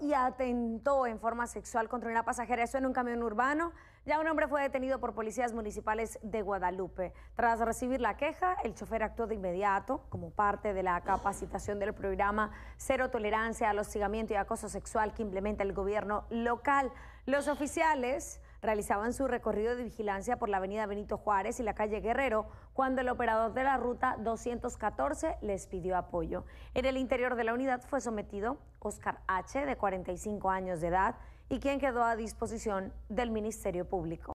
y atentó en forma sexual contra una pasajera, eso en un camión urbano. Ya un hombre fue detenido por policías municipales de Guadalupe. Tras recibir la queja, el chofer actuó de inmediato como parte de la capacitación del programa Cero Tolerancia al Hostigamiento y Acoso Sexual que implementa el gobierno local. Los oficiales realizaban su recorrido de vigilancia por la avenida Benito Juárez y la calle Guerrero cuando el operador de la ruta 214 les pidió apoyo. En el interior de la unidad fue sometido Oscar H., de 45 años de edad, y quien quedó a disposición del Ministerio Público.